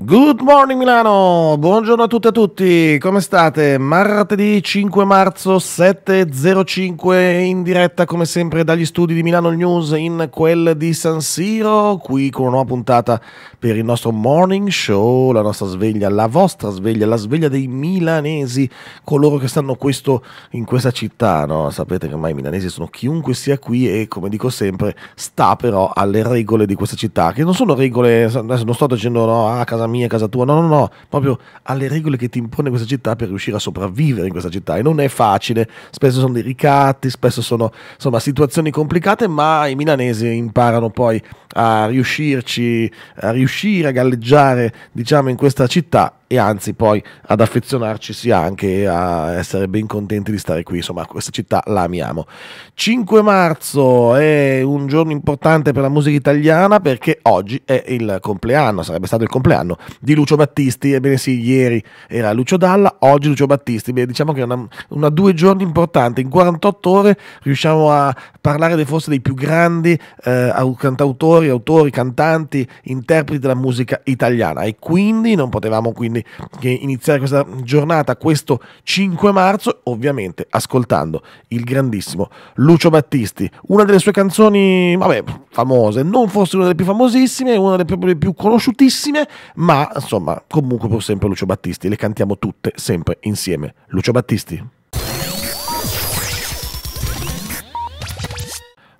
Good morning Milano, buongiorno a tutti e a tutti, come state? Martedì 5 marzo 7.05 in diretta come sempre dagli studi di Milano News in quel di San Siro, qui con una nuova puntata per il nostro morning show, la nostra sveglia, la vostra sveglia, la sveglia dei milanesi, coloro che stanno questo, in questa città, no? sapete che ormai i milanesi sono chiunque sia qui e come dico sempre sta però alle regole di questa città, che non sono regole, adesso non sto dicendo no, a casa mia, casa tua, no, no, no, proprio alle regole che ti impone questa città per riuscire a sopravvivere in questa città e non è facile, spesso sono dei ricatti, spesso sono insomma situazioni complicate, ma i milanesi imparano poi a riuscirci, a riuscire a galleggiare diciamo in questa città e anzi poi ad affezionarci sia anche a essere ben contenti di stare qui, insomma questa città la amiamo. 5 marzo è un giorno importante per la musica italiana perché oggi è il compleanno, sarebbe stato il compleanno di Lucio Battisti, ebbene sì, ieri era Lucio Dalla, oggi Lucio Battisti, Beh, diciamo che è una, una, due giorni importante, in 48 ore riusciamo a parlare forse dei più grandi eh, cantautori, autori, cantanti, interpreti della musica italiana e quindi non potevamo quindi quindi che iniziare questa giornata questo 5 marzo, ovviamente ascoltando il grandissimo Lucio Battisti, una delle sue canzoni, vabbè, famose, non forse una delle più famosissime, una delle più, più conosciutissime, ma insomma, comunque pur sempre Lucio Battisti, le cantiamo tutte sempre insieme. Lucio Battisti.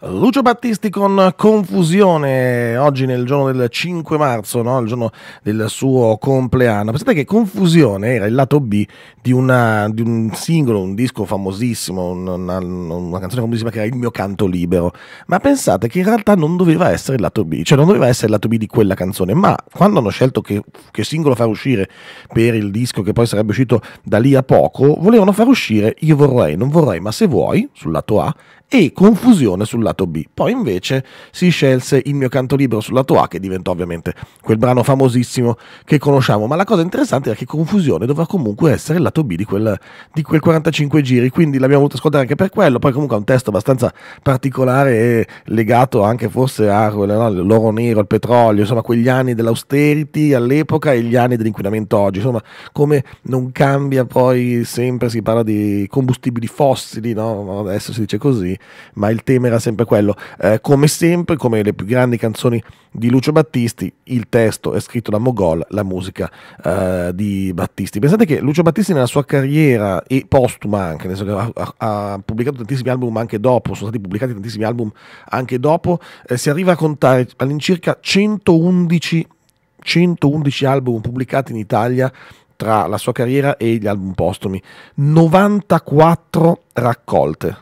Lucio Battisti con Confusione, oggi nel giorno del 5 marzo, no? il giorno del suo compleanno. Pensate che Confusione era il lato B di, una, di un singolo, un disco famosissimo, una, una, canzone famosissima che era Il mio canto libero. Ma pensate che in realtà non doveva essere il lato B, cioè non doveva essere il lato B di quella canzone. Ma quando hanno scelto che, che singolo far uscire per il disco che poi sarebbe uscito da lì a poco, volevano far uscire Io vorrei, non vorrei, ma se vuoi, sul lato A, e confusione sul lato B. Poi invece si scelse il mio canto libero sul lato A che diventò ovviamente quel brano famosissimo che conosciamo, ma la cosa interessante è che confusione dovrà comunque essere il lato B di quel, di quel 45 giri, quindi l'abbiamo voluto ascoltare anche per quello, poi comunque ha un testo abbastanza particolare e legato anche forse all'oro nero, al petrolio, insomma quegli anni dell'austerity all'epoca e gli anni dell'inquinamento oggi, insomma come non cambia poi sempre si parla di combustibili fossili, no? adesso si dice così, ma il tema era sempre quello. Eh, come sempre, come le più grandi canzoni di Lucio Battisti, il testo è scritto da Mogol, la musica eh, di Battisti. Pensate che Lucio Battisti nella sua carriera e postuma anche, ha, ha, ha, pubblicato tantissimi album anche dopo, sono stati pubblicati tantissimi album anche dopo, eh, si arriva a contare all'incirca 111, 111 album pubblicati in Italia tra la sua carriera e gli album postumi. 94 raccolte,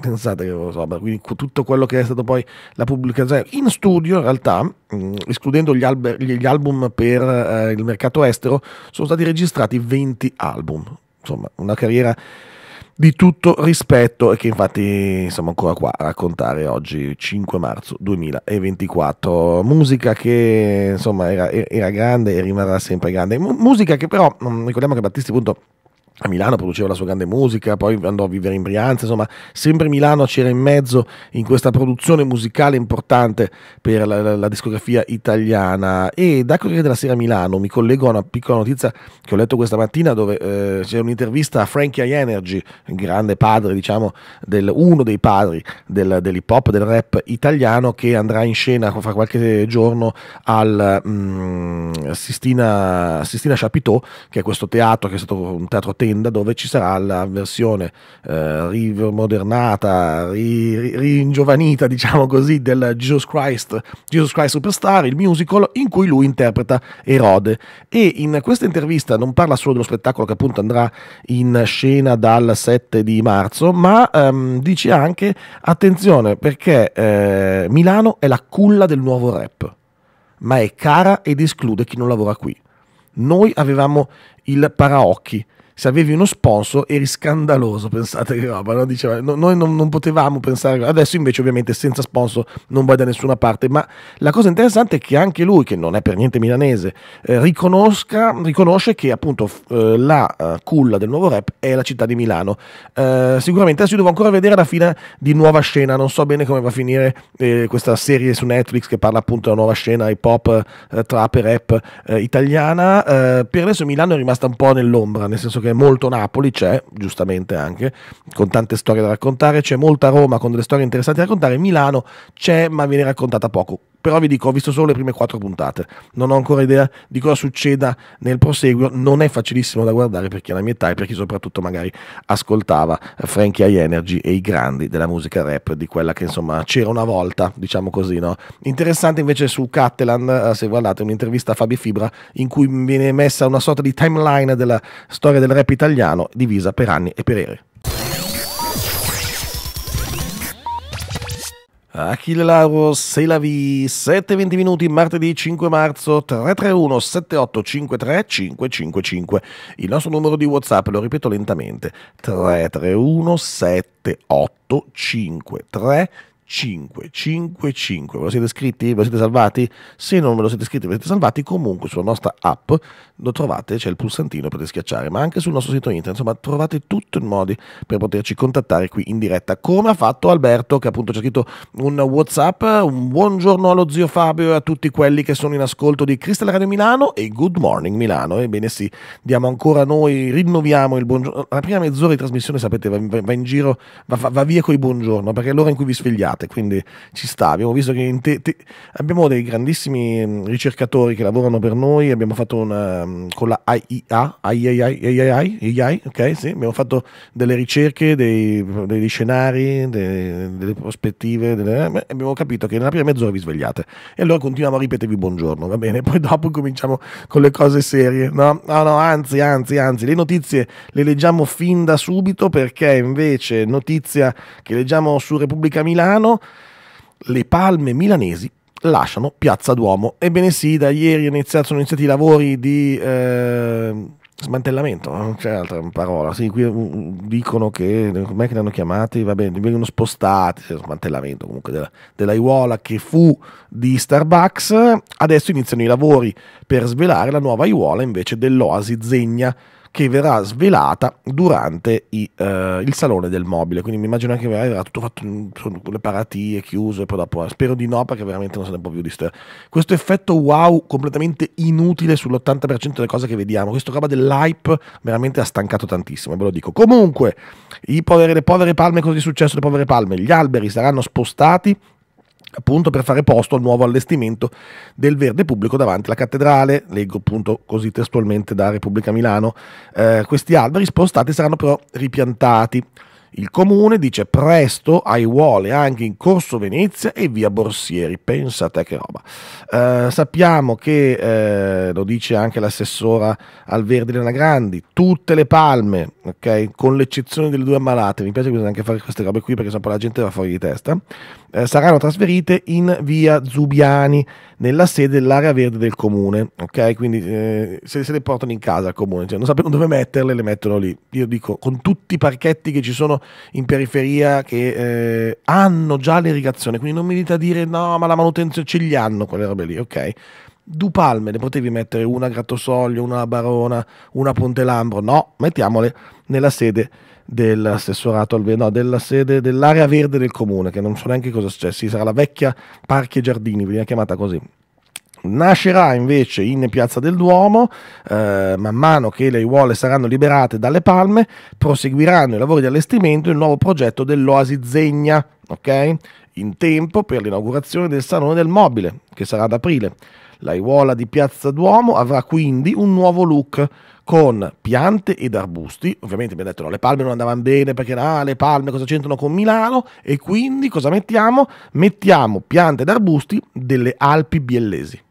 pensate che lo so, quindi tutto quello che è stato poi la pubblicazione in studio in realtà, mm, escludendo gli, alber, gli album per eh, il mercato estero, sono stati registrati 20 album, insomma una carriera di tutto rispetto e che infatti siamo ancora qua a raccontare oggi 5 marzo 2024 musica che insomma era, era grande e rimarrà sempre grande musica che però mm, ricordiamo che Battisti appunto a Milano produceva la sua grande musica, poi andò a vivere in Brianza, insomma, sempre Milano c'era in mezzo in questa produzione musicale importante per la, la, la discografia italiana. E da Corriere della Sera a Milano mi collego a una piccola notizia che ho letto questa mattina dove eh, c'è un'intervista a Frankie I Energy, il grande padre, diciamo, del, uno dei padri del, dell'hip hop, del rap italiano, che andrà in scena fra qualche giorno al mm, Sistina, Sistina Chapiteau, che è questo teatro che è stato un teatro tecnico tenda dove ci sarà la versione eh, rimodernata, ri, ringiovanita, diciamo così, del Jesus Christ, Jesus Christ Superstar, il musical in cui lui interpreta Erode. E in questa intervista non parla solo dello spettacolo che appunto andrà in scena dal 7 di marzo, ma ehm, dice anche attenzione perché eh, Milano è la culla del nuovo rap, ma è cara ed esclude chi non lavora qui. Noi avevamo il paraocchi, se avevi uno sponsor eri scandaloso, pensate che roba, no? Diceva, no, noi non, non, potevamo pensare, adesso invece ovviamente senza sponsor non vai da nessuna parte, ma la cosa interessante è che anche lui, che non è per niente milanese, eh, riconosce che appunto eh, la eh, culla del nuovo rap è la città di Milano. Eh, sicuramente adesso io devo ancora vedere la fine di Nuova Scena, non so bene come va a finire eh, questa serie su Netflix che parla appunto della nuova scena hip hop, eh, trap e rap italiana, per adesso Milano è rimasta un po' nell'ombra, nel senso che che molto Napoli c'è, giustamente anche, con tante storie da raccontare, c'è molta Roma con delle storie interessanti da raccontare, Milano c'è ma viene raccontata poco però vi dico, ho visto solo le prime quattro puntate, non ho ancora idea di cosa succeda nel proseguo, non è facilissimo da guardare per chi è la mia età e per chi soprattutto magari ascoltava Frankie I Energy e i grandi della musica rap, di quella che insomma c'era una volta, diciamo così, no? Interessante invece su Cattelan, eh, se guardate, un'intervista a Fabio Fibra in cui viene messa una sorta di timeline della storia del rap italiano divisa per anni e per ere. Achille Lauro, Selavi, 7-20 minuti, martedì 5 marzo, 331 7853 555. Il nostro numero di WhatsApp, lo ripeto lentamente, 331 7853 555. 5 5 5 ve lo siete iscritti? ve lo siete salvati? se non ve lo siete iscritti ve lo siete salvati comunque sulla nostra app lo trovate c'è il pulsantino potete schiacciare ma anche sul nostro sito internet insomma trovate tutti i modi per poterci contattare qui in diretta come ha fatto Alberto che appunto ci ha scritto un whatsapp un buongiorno allo zio Fabio e a tutti quelli che sono in ascolto di Cristal Radio Milano e Good Morning Milano ebbene sì diamo ancora noi rinnoviamo il buongiorno la prima mezz'ora di trasmissione sapete va, in giro va, va via con i buongiorno perché è l'ora in cui vi svegliamo giornate, quindi ci sta. Abbiamo visto che te, te, abbiamo dei grandissimi mm, ricercatori che lavorano per noi, abbiamo fatto una, mm, con la AIA, AIA, sì, abbiamo fatto delle ricerche, dei, dei scenari, dei, delle prospettive, delle, eh, abbiamo capito che nella prima mezz'ora vi svegliate e allora continuiamo a ripetervi buongiorno, va bene? Poi dopo cominciamo con le cose serie, no? No, no, anzi, anzi, anzi, le notizie le leggiamo fin da subito perché invece notizia che leggiamo su Repubblica Milano, Milano, le palme milanesi lasciano Piazza Duomo. Ebbene sì, da ieri iniziato, sono iniziati i lavori di eh, smantellamento, non c'è altra parola. Sì, qui mm, mm, dicono che, com'è che li hanno chiamati? Va bene, vengono spostati, smantellamento comunque della, della Iuola che fu di Starbucks. Adesso iniziano i lavori per svelare la nuova Iuola invece dell'Oasi Zegna che verrà svelata durante i, uh, il salone del mobile. Quindi mi immagino anche che verrà tutto fatto mm, con le paratie, chiuso e poi dopo. Eh, spero di no, perché veramente non se ne può più di stare. Questo effetto wow completamente inutile sull'80% delle cose che vediamo. Questo roba dell'hype veramente ha stancato tantissimo, ve lo dico. Comunque, poveri, le povere palme, cosa è successo? Le povere palme, gli alberi saranno spostati appunto per fare posto al nuovo allestimento del verde pubblico davanti alla cattedrale, leggo appunto così testualmente da Repubblica Milano, eh, questi alberi spostati saranno però ripiantati. Il comune dice presto ai aiuole anche in Corso Venezia e via Borsieri. pensate che roba. Eh, sappiamo che, eh, lo dice anche l'assessora al Verdi Lena Grandi, tutte le palme, okay, con l'eccezione delle due ammalate, mi piace che bisogna anche fare queste robe qui perché sennò poi la gente va fuori di testa, eh, saranno trasferite in via Zubiani, nella sede dell'area verde del comune. Ok, quindi eh, se, se, le portano in casa al comune, cioè, non sapendo dove metterle, le mettono lì. Io dico, con tutti i parchetti che ci sono in periferia che eh, hanno già l'irrigazione, quindi non mi dite a dire no, ma la manutenzione ce li hanno quelle robe lì, ok? Du palme ne potevi mettere una a Grattosoglio, una a Barona, una a Ponte Lambro. No, mettiamole nella sede dell'assessorato no, della sede dell'area verde del comune, che non so neanche cosa c'è, sì, sarà la vecchia Parchi e Giardini, veniva chiamata così. Nascerà invece in Piazza del Duomo, eh, man mano che le aiuole saranno liberate dalle palme, proseguiranno i lavori di allestimento il nuovo progetto dell'Oasi Zegna, ok? In tempo per l'inaugurazione del Salone del Mobile, che sarà ad aprile. L'aiuola di Piazza Duomo avrà quindi un nuovo look, con piante ed arbusti. Ovviamente abbiamo detto no, le palme non andavano bene perché ah, le palme cosa c'entrano con Milano? E quindi cosa mettiamo? Mettiamo piante ed arbusti delle Alpi biellesi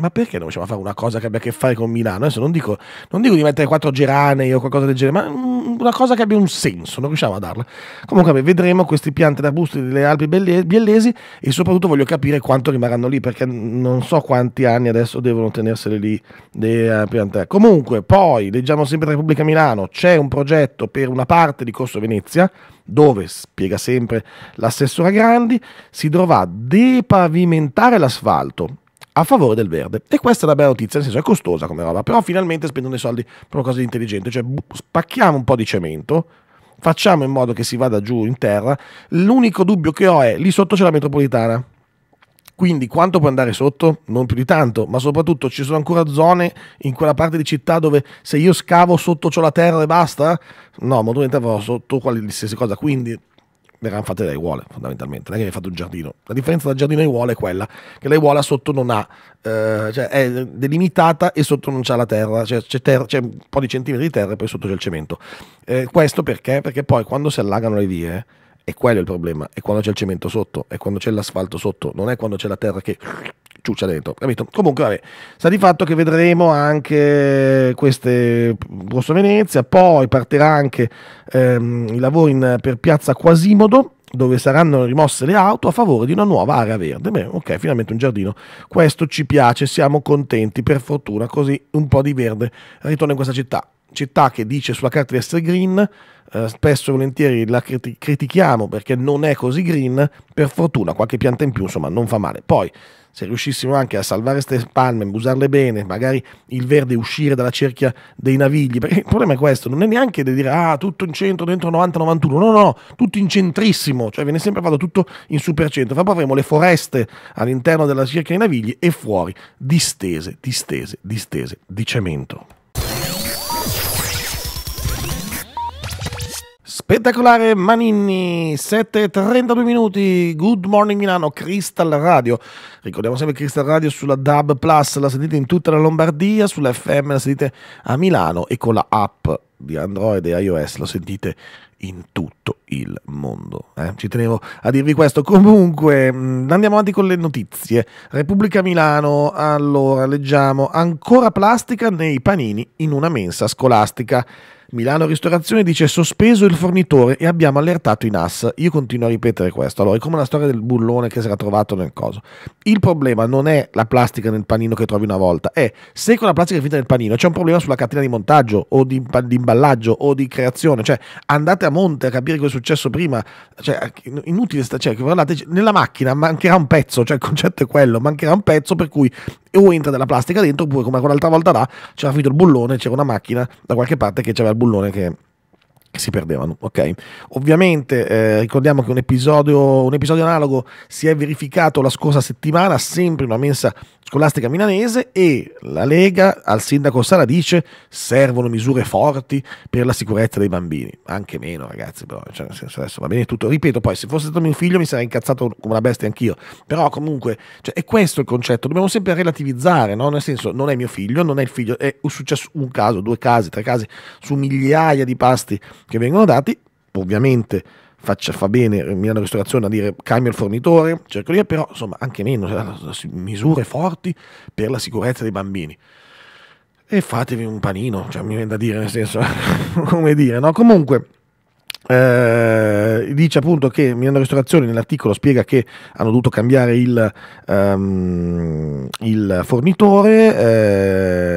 ma perché non riusciamo a fare una cosa che abbia a che fare con Milano? Adesso non dico, non dico di mettere quattro geranei o qualcosa del genere, ma mm, una cosa che abbia un senso, non riusciamo a darla. Comunque vedremo queste piante d'arbusti delle Alpi biellesi e soprattutto voglio capire quanto rimarranno lì, perché non so quanti anni adesso devono tenersele lì le eh, piante. Comunque, poi, leggiamo sempre da Repubblica Milano, c'è un progetto per una parte di Corso Venezia, dove, spiega sempre l'assessora Grandi, si dovrà depavimentare l'asfalto a favore del verde. E questa è la bella notizia, nel senso è costosa come roba, però finalmente spendono i soldi per una cosa di intelligente, cioè spacchiamo un po' di cemento, facciamo in modo che si vada giù in terra. L'unico dubbio che ho è lì sotto c'è la metropolitana. Quindi quanto può andare sotto? Non più di tanto, ma soprattutto ci sono ancora zone in quella parte di città dove se io scavo sotto c'ho la terra e basta? No, ma tu entravo sotto quali stesse cosa, quindi verranno fatte dalle uole fondamentalmente, non è che hai fatto un giardino. La differenza tra giardino e uola è quella che la uola sotto non ha, eh, cioè è delimitata e sotto non c'è la terra, cioè c'è, terra, c'è, un po' di centimetri di terra e poi sotto c'è il cemento. Eh, questo perché? Perché poi quando si allagano le vie, è quello il problema, è quando c'è il cemento sotto, è quando c'è l'asfalto sotto, non è quando c'è la terra che ciuccia dentro, capito? Comunque, vabbè, sta di fatto che vedremo anche queste Grosso Venezia, poi partirà anche ehm, il lavoro in, per Piazza Quasimodo, dove saranno rimosse le auto a favore di una nuova area verde. Beh, ok, finalmente un giardino. Questo ci piace, siamo contenti, per fortuna, così un po' di verde ritorna in questa città città che dice sulla carta di essere green, eh, spesso e volentieri la criti critichiamo perché non è così green, per fortuna qualche pianta in più insomma non fa male. Poi se riuscissimo anche a salvare queste palme, usarle bene, magari il verde uscire dalla cerchia dei navigli, perché il problema è questo, non è neanche di dire ah tutto in centro dentro 90-91, no no, tutto in centrissimo, cioè viene sempre fatto tutto in supercentro, fra poco avremo le foreste all'interno della cerchia dei navigli e fuori distese, distese, distese di cemento. Spettacolare Maninni, 7.32 minuti, Good Morning Milano, Crystal Radio. Ricordiamo sempre Crystal Radio sulla DAB Plus, la sentite in tutta la Lombardia, sulla FM la sentite a Milano e con la app di Android e iOS la sentite in tutto il mondo. Eh? Ci tenevo a dirvi questo. Comunque, mm, andiamo avanti con le notizie. Repubblica Milano, allora leggiamo, ancora plastica nei panini in una mensa scolastica. Milano Ristorazione dice sospeso il fornitore e abbiamo allertato i NAS. Io continuo a ripetere questo. Allora, è come la storia del bullone che si era trovato nel coso. Il problema non è la plastica nel panino che trovi una volta, è se con la plastica è finita nel panino c'è un problema sulla catena di montaggio o di, di imballaggio o di creazione. Cioè, andate a monte a capire cosa è successo prima. Cioè, inutile, cioè, guardate, nella macchina mancherà un pezzo, cioè il concetto è quello, mancherà un pezzo per cui o entra della plastica dentro oppure come quell'altra volta là c'era finito il bullone, c'era una macchina da qualche parte che c'era il bullone che si perdevano. Okay? Ovviamente eh, ricordiamo che un episodio, un episodio analogo si è verificato la scorsa settimana, sempre in una mensa scolastica milanese e la Lega al sindaco Sala dice servono misure forti per la sicurezza dei bambini. Anche meno ragazzi, però cioè, nel senso adesso va bene tutto. Ripeto, poi se fosse stato mio figlio mi sarei incazzato come una bestia anch'io. Però comunque cioè, è questo il concetto, dobbiamo sempre relativizzare, no? nel senso non è mio figlio, non è il figlio, è successo un caso, due casi, tre casi, su migliaia di pasti che vengono dati, ovviamente faccia, fa bene Milano Ristorazione a dire cambio il fornitore, cerco lì, però insomma anche meno, cioè, misure forti per la sicurezza dei bambini. E fatevi un panino, cioè mi viene da dire, nel senso, come dire, no? Comunque eh, dice appunto che Milano Ristorazione nell'articolo spiega che hanno dovuto cambiare il, um, il fornitore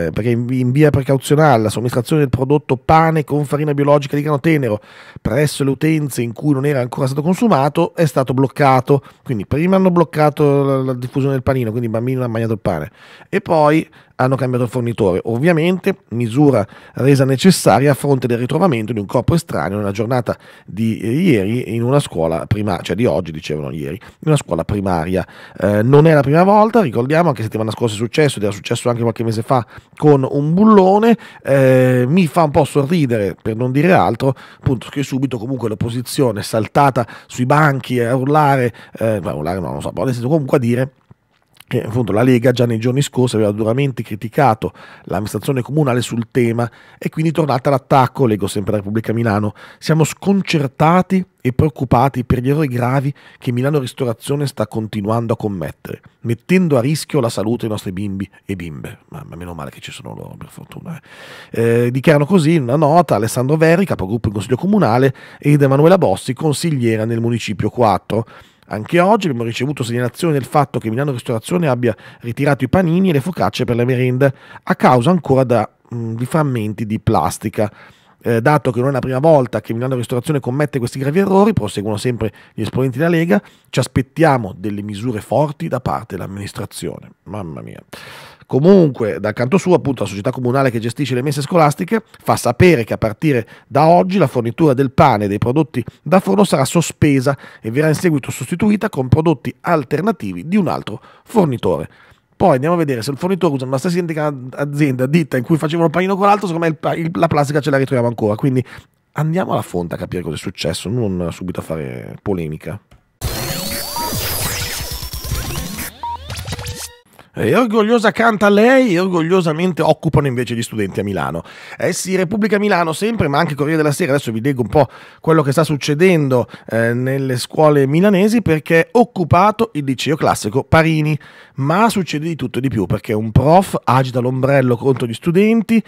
eh, perché in, via precauzionale la somministrazione del prodotto pane con farina biologica di grano tenero presso le utenze in cui non era ancora stato consumato è stato bloccato quindi prima hanno bloccato la, la diffusione del panino quindi i il bambino ha mangiato il pane e poi hanno cambiato fornitore. Ovviamente misura resa necessaria a fronte del ritrovamento di un corpo estraneo nella giornata di eh, ieri in una scuola primaria, cioè di oggi dicevano ieri, in una scuola primaria. Eh, non è la prima volta, ricordiamo anche settimana scorsa è successo, ed era successo anche qualche mese fa con un bullone, eh, mi fa un po' sorridere per non dire altro, appunto che subito comunque l'opposizione è saltata sui banchi a urlare, eh, urlare no, non so, però nel senso comunque a dire che appunto la Lega già nei giorni scorsi aveva duramente criticato l'amministrazione comunale sul tema e quindi tornata all'attacco, leggo sempre la Repubblica Milano, siamo sconcertati e preoccupati per gli errori gravi che Milano Ristorazione sta continuando a commettere, mettendo a rischio la salute dei nostri bimbi e bimbe. Ma meno male che ci sono loro, per fortuna. Eh, eh dichiarano così in una nota Alessandro Verri, capogruppo in Consiglio Comunale, ed Emanuela Bossi, consigliera nel Municipio 4 anche oggi abbiamo ricevuto segnalazioni del fatto che Milano Ristorazione abbia ritirato i panini e le focacce per le merende a causa ancora da, mh, mm, di frammenti di plastica. Eh, dato che non è la prima volta che Milano Ristorazione commette questi gravi errori, proseguono sempre gli esponenti della Lega, ci aspettiamo delle misure forti da parte dell'amministrazione. Mamma mia. Comunque, dal canto suo, appunto, la società comunale che gestisce le messe scolastiche fa sapere che a partire da oggi la fornitura del pane e dei prodotti da forno sarà sospesa e verrà in seguito sostituita con prodotti alternativi di un altro fornitore. Poi andiamo a vedere se il fornitore usa la stessa identica azienda, ditta in cui facevano il panino con l'altro, secondo me pa- la plastica ce la ritroviamo ancora. Quindi andiamo alla fonte a capire cosa è successo, non subito a fare polemica. e orgogliosa canta lei e orgogliosamente occupano invece gli studenti a Milano. Eh sì, Repubblica Milano sempre, ma anche Corriere della Sera, adesso vi leggo un po' quello che sta succedendo eh, nelle scuole milanesi perché è occupato il liceo classico Parini, ma succede di tutto e di più perché un prof agita l'ombrello contro gli studenti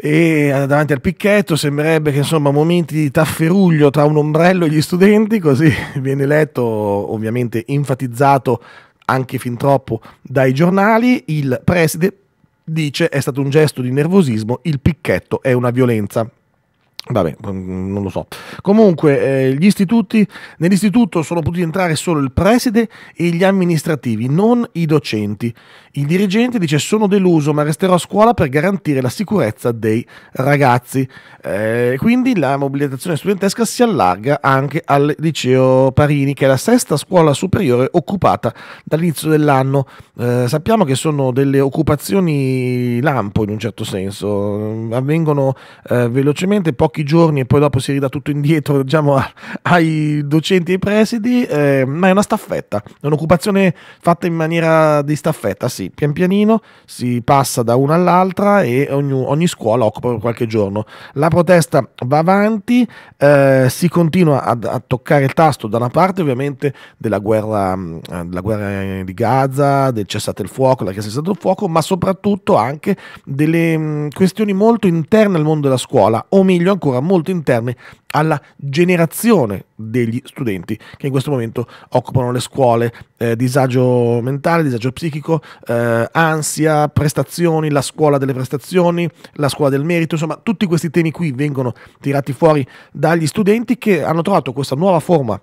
e eh, davanti al picchetto sembrerebbe che insomma momenti di tafferuglio tra un ombrello e gli studenti così viene letto ovviamente enfatizzato anche fin troppo dai giornali, il preside dice è stato un gesto di nervosismo, il picchetto è una violenza. Vabbè, mm, non lo so. Comunque, eh, gli istituti, nell'istituto sono potuti entrare solo il preside e gli amministrativi, non i docenti. Il dirigente dice sono deluso ma resterò a scuola per garantire la sicurezza dei ragazzi. Eh, quindi la mobilitazione studentesca si allarga anche al liceo Parini che è la sesta scuola superiore occupata dall'inizio dell'anno. Eh, sappiamo che sono delle occupazioni lampo in un certo senso, avvengono eh, velocemente pochi giorni e poi dopo si ridà tutto indietro diciamo, a, ai docenti e ai presidi, eh, ma è una staffetta, è un'occupazione fatta in maniera di staffetta, sì pian pianino si passa da una all'altra e ogni, ogni scuola occupa per qualche giorno. La protesta va avanti, eh, si continua a, a, toccare il tasto da una parte ovviamente della guerra, della guerra di Gaza, del cessate il fuoco, la cessate il fuoco, ma soprattutto anche delle mh, questioni molto interne al mondo della scuola, o meglio ancora molto interne alla generazione degli studenti che in questo momento occupano le scuole, eh, disagio mentale, disagio psichico, eh, ansia, prestazioni, la scuola delle prestazioni, la scuola del merito, insomma tutti questi temi qui vengono tirati fuori dagli studenti che hanno trovato questa nuova forma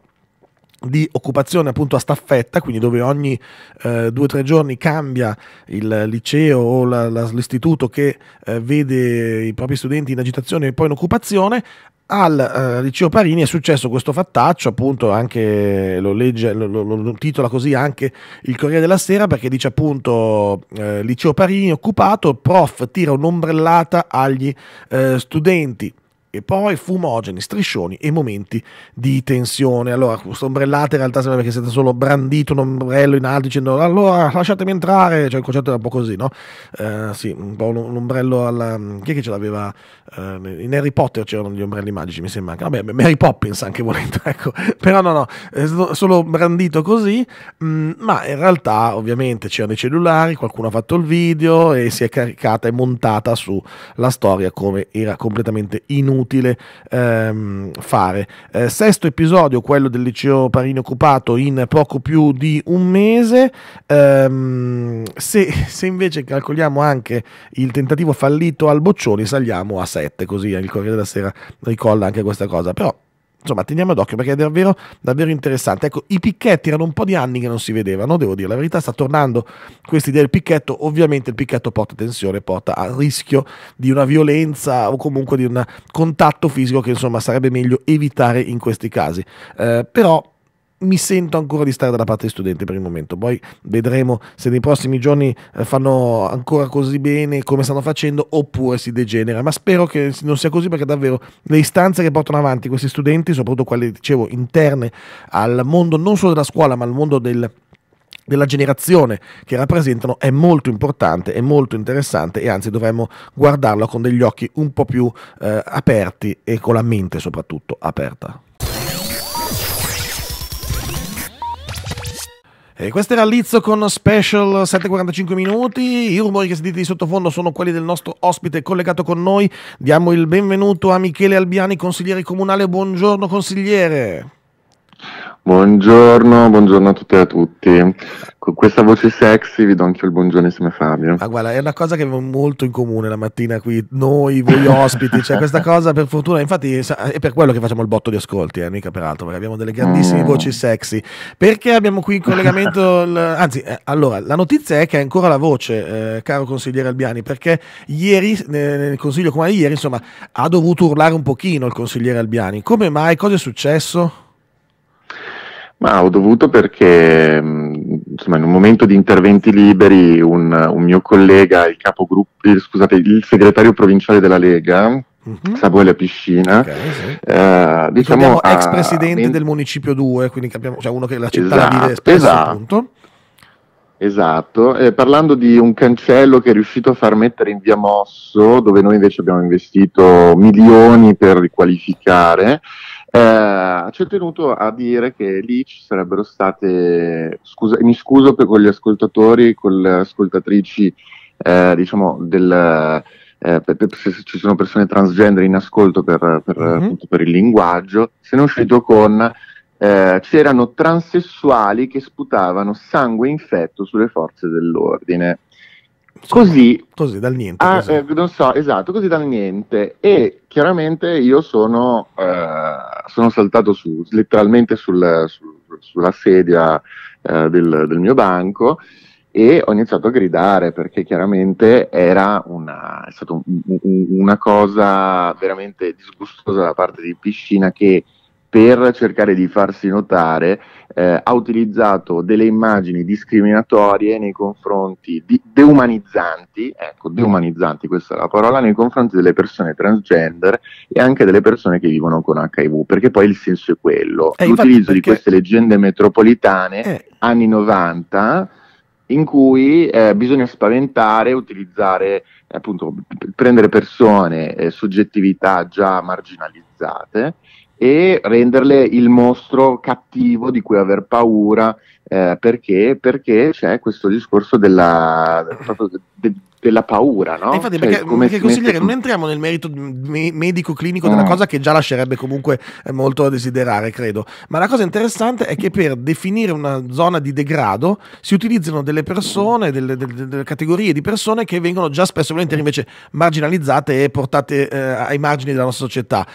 di occupazione appunto a staffetta, quindi dove ogni eh, due o tre giorni cambia il liceo o la, la, l'istituto che eh, vede i propri studenti in agitazione e poi in occupazione, al eh, liceo Parini è successo questo fattaccio, appunto anche lo, legge, lo, lo, lo, titola così anche il Corriere della Sera perché dice appunto eh, liceo Parini occupato, prof tira un'ombrellata agli eh, studenti e poi fumogeni, striscioni e momenti di tensione. Allora, questo ombrellate in realtà sembra che siete solo brandito un ombrello in alto dicendo allora lasciatemi entrare, cioè il concetto era un po' così, no? Eh, sì, un po' un, un, ombrello alla... chi è che ce l'aveva? Eh, in Harry Potter c'erano gli ombrelli magici, mi sembra. Vabbè, Mary Poppins anche volendo, ecco. Però no, no, è solo brandito così, mh, mm, ma in realtà ovviamente c'erano i cellulari, qualcuno ha fatto il video e si è caricata e montata sulla storia come era completamente inutile utile ehm, fare. Eh, sesto episodio, quello del liceo Parini occupato in poco più di un mese. Ehm, se, se, invece calcoliamo anche il tentativo fallito al Boccioni, saliamo a 7, così il Corriere della Sera ricorda anche questa cosa. Però insomma teniamo d'occhio perché è davvero, davvero interessante. Ecco, i picchetti erano un po' di anni che non si vedevano, devo dire la verità, sta tornando questa idea del picchetto, ovviamente il picchetto porta tensione, porta al rischio di una violenza o comunque di un contatto fisico che insomma sarebbe meglio evitare in questi casi. Eh, però mi sento ancora di stare dalla parte degli studenti per il momento, poi vedremo se nei prossimi giorni eh, fanno ancora così bene come stanno facendo oppure si degenera, ma spero che non sia così perché davvero le istanze che portano avanti questi studenti, soprattutto quelle dicevo interne al mondo non solo della scuola ma al mondo del della generazione che rappresentano è molto importante, è molto interessante e anzi dovremmo guardarlo con degli occhi un po' più eh, aperti e con la mente soprattutto aperta. E questo era Lizzo con Special 7.45 minuti. I rumori che sentite di sottofondo sono quelli del nostro ospite collegato con noi. Diamo il benvenuto a Michele Albiani, consigliere comunale. Buongiorno consigliere. Buongiorno, buongiorno a tutte e a tutti. Con questa voce sexy vi do anche il buongiorno insieme a Fabio. Ma guarda, è una cosa che abbiamo molto in comune la mattina qui, noi, voi ospiti, cioè questa cosa per fortuna, infatti è per quello che facciamo il botto di ascolti, eh, mica peraltro, perché abbiamo delle grandissime mm. voci sexy. Perché abbiamo qui in collegamento, il... anzi, eh, allora, la notizia è che è ancora la voce, eh, caro consigliere Albiani, perché ieri, nel consiglio come ieri, insomma, ha dovuto urlare un pochino il consigliere Albiani. Come mai? Cosa è successo? Ma ho dovuto perché mm, insomma, in un momento di interventi liberi un, un mio collega, il, eh, scusate, il segretario provinciale della Lega, Mm-hmm. Sabuele Piscina, okay, sì. eh, diciamo ex presidente in... del municipio 2, quindi capiamo, cioè uno che la città esatto, vive spesso, esatto. appunto. Esatto, eh, parlando di un cancello che è riuscito a far mettere in via Mosso, dove noi invece abbiamo investito milioni per riqualificare, eh, ci ho tenuto a dire che lì ci sarebbero state, scusa, mi scuso per, con gli ascoltatori, con le ascoltatrici, eh, diciamo, del, eh, per, per, se ci sono persone transgender in ascolto per, mm-hmm. per il linguaggio, se ne è uscito con eh, c'erano transessuali che sputavano sangue infetto sulle forze dell'ordine così, così dal niente. Ah, così. Eh, non so, esatto, così dal niente. E chiaramente io sono, eh, sono saltato su, letteralmente sul, sul, sulla sedia eh, del, del, mio banco e ho iniziato a gridare perché chiaramente era una, è stata un, un, una cosa veramente disgustosa da parte di Piscina che per cercare di farsi notare, eh, ha utilizzato delle immagini discriminatorie nei confronti di deumanizzanti, ecco, deumanizzanti questa è la parola, nei confronti delle persone transgender e anche delle persone che vivono con HIV, perché poi il senso è quello. Eh, L'utilizzo perché... di queste leggende metropolitane eh. anni 90 in cui eh, bisogna spaventare, utilizzare, appunto, prendere persone, eh, soggettività già marginalizzate e renderle il mostro cattivo di cui aver paura eh, perché? perché c'è questo discorso della, della paura no? infatti cioè, perché, perché consigliere non entriamo nel merito medico clinico della no. Eh. cosa che già lascerebbe comunque eh, molto a desiderare credo ma la cosa interessante è che per definire una zona di degrado si utilizzano delle persone delle, delle, delle categorie di persone che vengono già spesso volentieri invece marginalizzate e portate eh, ai margini della nostra società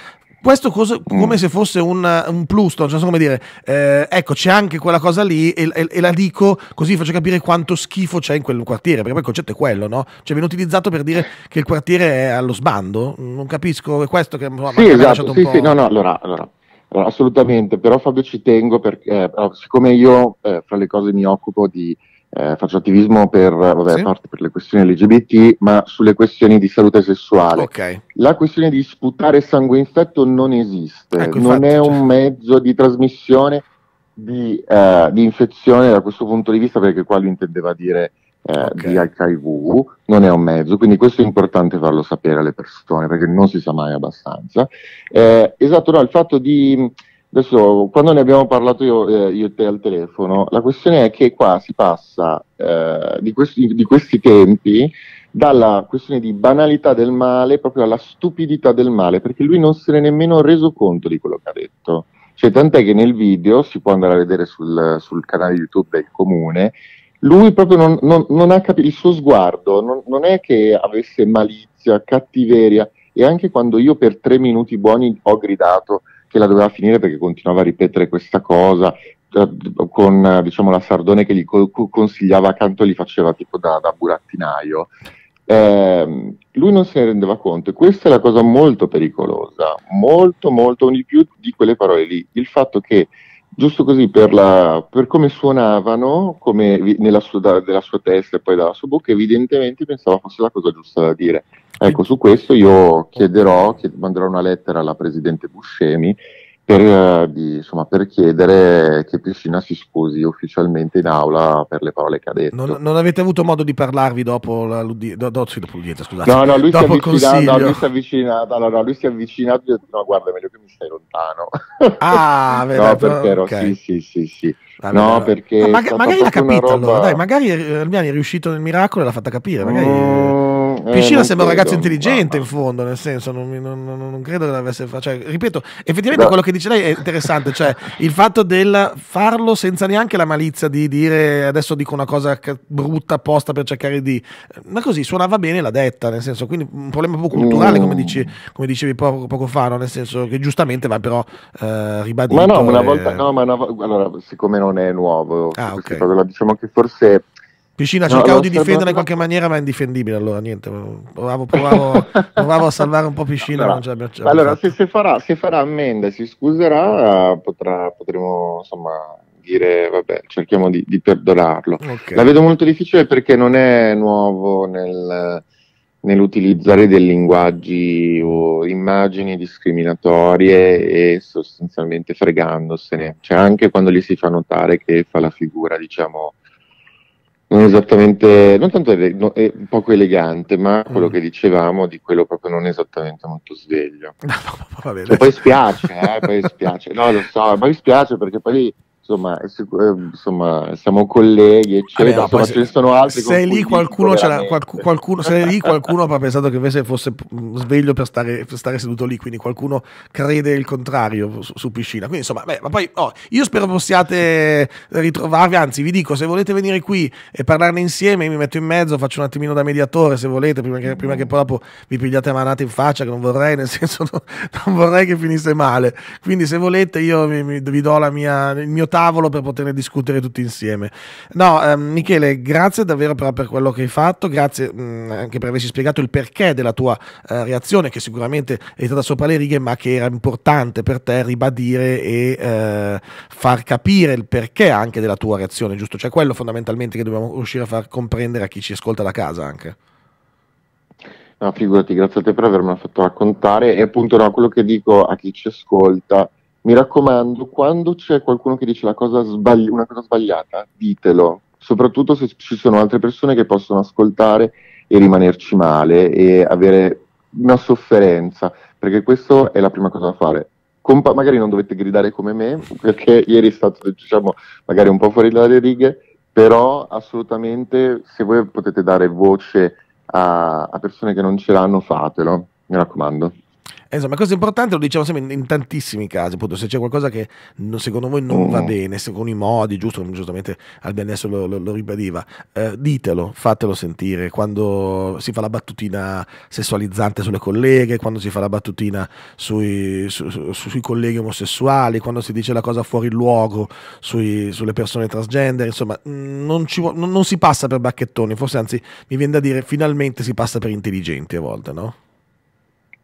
questo cosa, mm. come se fosse un, un plus, non so come dire, eh, ecco c'è anche quella cosa lì e, e, e, la dico così faccio capire quanto schifo c'è in quel quartiere, perché poi il concetto è quello, no? Cioè viene utilizzato per dire che il quartiere è allo sbando, non capisco, è questo che ma sì, esatto, sì, sì, no, no, allora, allora, allora, assolutamente, però Fabio ci tengo perché eh, siccome io eh, fra le cose mi occupo di eh, faccio attivismo per, eh, vabbè, sì? a parte per le questioni LGBT, ma sulle questioni di salute sessuale. Okay. La questione di sputare sangue infetto non esiste, ecco, non infatti, è cioè un cioè... mezzo di trasmissione di, eh, di, infezione da questo punto di vista, perché qua lui intendeva dire eh, okay. di HIV, non è un mezzo, quindi questo è importante farlo sapere alle persone, perché non si sa mai abbastanza. Eh, esatto, no, il fatto di Adesso, quando ne abbiamo parlato io, eh, io, e te al telefono, la questione è che qua si passa eh, di, questi, di questi tempi dalla questione di banalità del male proprio alla stupidità del male, perché lui non se ne è nemmeno reso conto di quello che ha detto. Cioè, tant'è che nel video, si può andare a vedere sul, sul canale YouTube del comune, lui proprio non, non, non ha capito il suo sguardo, non, non, è che avesse malizia, cattiveria, e anche quando io per tre minuti buoni ho gridato che la doveva finire perché continuava a ripetere questa cosa eh, con eh, diciamo, la Sardone che gli consigliava accanto e gli faceva tipo da, da burattinaio. Eh, lui non se ne rendeva conto e questa è la cosa molto pericolosa, molto molto di più di quelle parole lì, il fatto che giusto così per, la, per come suonavano, come nella sua, da, della sua testa e poi dalla sua bocca, evidentemente pensava fosse la cosa giusta da dire. Ecco, su questo io chiederò, chied- manderò una lettera alla Presidente Buscemi per, eh, di, insomma, per, chiedere che Piscina si scusi ufficialmente in aula per le parole che ha detto. Non, non avete avuto modo di parlarvi dopo l'udienza? Do, scusate. No, no, lui, dopo si avvicina, no, lui si avvicina, no, no, no, no, guarda, meglio che mi stai lontano. Ah, vero? no, perché no, okay. sì, sì, sì, sì. Vabbè, no, perché... Ma magari l'ha capito roba... allora, dai, magari Almiani eh, è riuscito nel miracolo e l'ha fatta capire, magari... Mm eh, Piscina eh, sembra un ragazzo intelligente in fondo, nel senso, non, non, non credo che l'avesse fatto. Cioè, ripeto, effettivamente no. quello che dice lei è interessante, cioè il fatto del farlo senza neanche la malizia di dire adesso dico una cosa brutta apposta per cercare di... Ma così suonava bene l'ha detta, nel senso, quindi un problema proprio culturale, mm. come, dici, come, dicevi poco, poco, fa, no? nel senso che giustamente va però eh, ribadito. Ma no, ma una volta, no, ma una, allora, siccome non è nuovo, ah, okay. cosa, diciamo che forse Piscina, no, cercavo di difendere in qualche maniera, ma è indifendibile. Allora, niente, provavo, provavo, provavo a salvare un po' Piscina. Allora, già, allora se, se, farà, se farà ammenda, si scuserà, potrà, potremo insomma dire vabbè cerchiamo di, di perdonarlo okay. la vedo molto difficile perché non è nuovo nel, nell'utilizzare dei linguaggi o immagini discriminatorie e sostanzialmente fregandosene, cioè anche quando gli si fa notare che fa la figura, diciamo, non esattamente, non tanto ele- no, poco elegante, ma quello mm. che dicevamo di quello proprio non esattamente molto sveglio. No, no, poi spiace, eh, poi spiace. No, lo so, ma mi spiace perché poi insomma, eh, insomma, siamo colleghi, eccetera. Vabbè, insomma, se, ce ne sono altri. Se lì qualcuno, c'era, qualc- qualcuno, se lì qualcuno ha pensato che invece fosse mm, sveglio per stare, per stare, seduto lì, quindi qualcuno crede il contrario su, su piscina. Quindi, insomma, beh, ma poi oh, io spero possiate ritrovarvi. Anzi, vi dico, se volete venire qui e parlarne insieme, mi metto in mezzo, faccio un attimino da mediatore se volete, prima che, prima che poi dopo vi pigliate manate in faccia, che non vorrei, nel senso, non, non vorrei che finisse male. Quindi, se volete, io vi, vi do mia, il mio taglio tavolo per poterne discutere tutti insieme. No, eh, Michele, grazie davvero però per quello che hai fatto, grazie mh, mm, anche per averci spiegato il perché della tua eh, reazione, che sicuramente è stata sopra le righe, ma che era importante per te ribadire e eh, far capire il perché anche della tua reazione, giusto? Cioè quello fondamentalmente che dobbiamo riuscire a far comprendere a chi ci ascolta da casa anche. No, figurati, grazie a te per avermelo fatto raccontare e appunto no, quello che dico a chi ci ascolta mi raccomando, quando c'è qualcuno che dice cosa sbagli- una cosa sbagliata, ditelo, soprattutto se ci sono altre persone che possono ascoltare e rimanerci male e avere una sofferenza, perché questa è la prima cosa da fare. Compa- magari non dovete gridare come me, perché ieri è stato diciamo, magari un po' fuori dalle righe, però assolutamente se voi potete dare voce a, a persone che non ce l'hanno, fatelo, mi raccomando. Insomma, questo è importante, lo diciamo sempre in, in tantissimi casi, appunto, se c'è qualcosa che secondo voi non mm. va bene, secondo i modi, giusto, come giustamente Albianesso lo, lo, lo ribadiva, eh, ditelo, fatelo sentire, quando si fa la battutina sessualizzante sulle colleghe, quando si fa la battutina sui, su, su, sui colleghi omosessuali, quando si dice la cosa fuori luogo sui, sulle persone transgender, insomma, non, ci, non, non si passa per bacchettoni, forse anzi mi viene da dire finalmente si passa per intelligenti a volte, no?